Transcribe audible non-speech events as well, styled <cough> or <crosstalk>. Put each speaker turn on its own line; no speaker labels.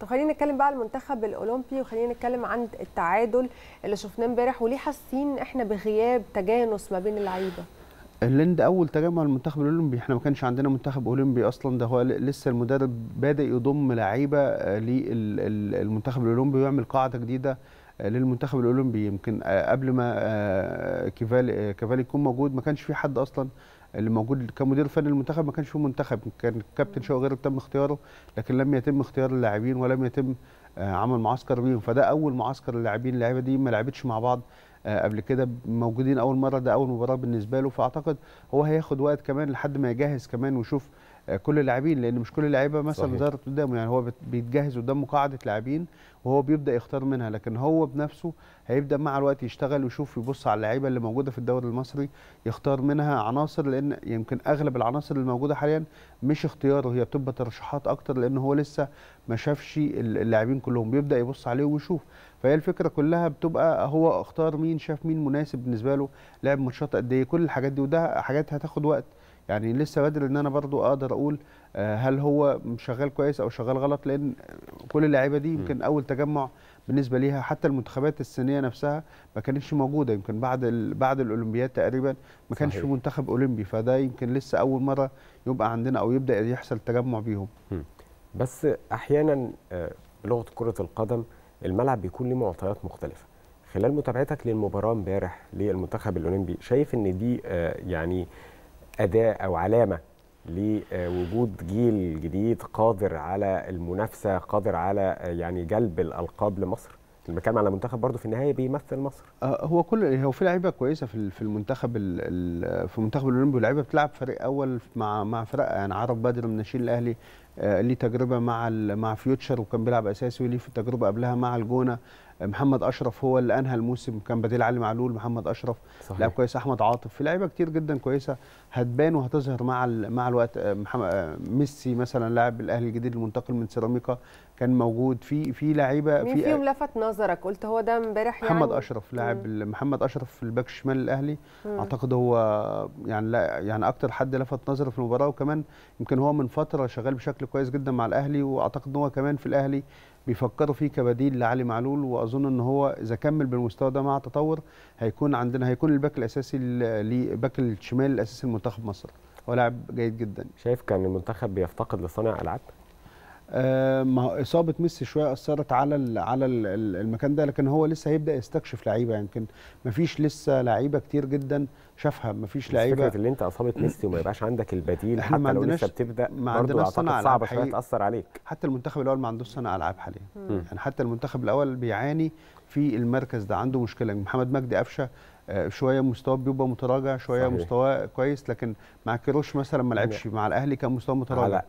طب خلينا نتكلم بقى على المنتخب الاولمبي وخلينا نتكلم عن التعادل اللي شفناه امبارح وليه حاسين احنا بغياب تجانس ما بين اللعيبه
الهند اول تجمع المنتخب الاولمبي احنا ما كانش عندنا منتخب اولمبي اصلا ده هو لسه المدرب بادئ يضم لعيبه آه، للمنتخب الاولمبي ويعمل قاعده جديده آه، للمنتخب الاولمبي يمكن آه، قبل ما كيفالي كيفالي يكون موجود ما كانش في حد اصلا اللي موجود كمدير فني المنتخب ما كانش فيه منتخب كان كابتن شوقي غير تم اختياره لكن لم يتم اختيار اللاعبين ولم يتم آه، عمل معسكر بيهم فده اول معسكر اللاعبين اللعيبه دي ما لعبتش مع بعض آه، قبل كده موجودين اول مره ده اول مباراه بالنسبه له فاعتقد هو هياخد وقت كمان لحد ما يجهز كمان ويشوف آه، كل اللاعبين لان مش كل اللعيبه مثلا ظهرت قدامه يعني هو بيتجهز قدامه قاعده لاعبين وهو بيبدا يختار منها لكن هو بنفسه هيبدا مع الوقت يشتغل ويشوف يبص على اللعيبه اللي موجوده في الدوري المصري يختار منها عناصر لان يمكن اغلب العناصر اللي موجوده حاليا مش اختياره هي بتبقى ترشيحات اكتر لان هو لسه ما شافش اللاعبين كلهم بيبدا يبص عليهم ويشوف فهي الفكره كلها بتبقى هو اختار مين شاف مين مناسب بالنسبه له لعب ماتشات قد ايه كل الحاجات دي وده حاجات هتاخد وقت يعني لسه بدري ان انا برضو اقدر اقول آه، هل هو شغال كويس او شغال غلط لان كل اللعيبه دي يمكن اول تجمع بالنسبه ليها حتى المنتخبات الصينيه نفسها ما كانتش موجوده يمكن بعد بعد الاولمبياد تقريبا ما كانش في منتخب اولمبي فده يمكن لسه اول
مره يبقى عندنا او يبدا يحصل تجمع بيهم بس احيانا آه، لغه كره القدم الملعب بيكون له معطيات مختلفه خلال متابعتك للمباراه امبارح للمنتخب الاولمبي شايف ان دي آه، يعني اداه او علامه لوجود جيل جديد قادر على المنافسه قادر على يعني جلب الالقاب لمصر المكان على منتخب برضه في النهايه بيمثل مصر آه، هو
كل هو في لعيبه كويسه في في المنتخب الـ في المنتخب الاولمبي لعيبه بتلعب فريق اول مع مع فرق يعني عرب بدر من ناشئين الاهلي آه، ليه تجربه مع مع فيوتشر وكان بيلعب اساسي وليه في تجربه قبلها مع الجونه محمد اشرف هو اللي انهى الموسم كان بديل علي معلول محمد اشرف لاعب كويس احمد عاطف في لعيبه كتير جدا كويسه هتبان وهتظهر مع مع الوقت آه، آه، ميسي مثلا لاعب الاهلي الجديد المنتقل من سيراميكا كان موجود في في لعيبه في مين فيهم
لفت نظرك قلت هو ده امبارح يعني محمد
اشرف لاعب محمد اشرف في الباك الشمال الاهلي مم. اعتقد هو يعني لا يعني اكتر حد لفت نظري في المباراه وكمان يمكن هو من فتره شغال بشكل كويس جدا مع الاهلي واعتقد ان هو كمان في الاهلي بيفكروا فيه كبديل لعلي معلول واظن ان هو اذا كمل بالمستوى ده مع تطور هيكون عندنا هيكون الباك الاساسي لباك الشمال الاساسي لمنتخب مصر هو لاعب جيد جدا شايف كان المنتخب بيفتقد لصانع العاب آه، ما اصابه ميسي شويه اثرت على على المكان ده لكن هو لسه هيبدا يستكشف لعيبه يمكن يعني ما فيش لسه لعيبه كتير جدا شافها ما فيش لعيبه فكره اللي انت اصابه <clears throat> ميسي
وما يبقاش عندك البديل حتى لو لسه بتبدا ما عندناش صانع العاب شويه تاثر عليك حتى المنتخب الاول ما عندوش صانع
العاب حاليا يعني حتى المنتخب الاول بيعاني في المركز ده عنده مشكله محمد مجدي قفشه آه، شويه مستواه بيبقى متراجع شويه مستواه كويس لكن مع كيروش مثلا ما لعبش مع الاهلي كان مستواه متراجع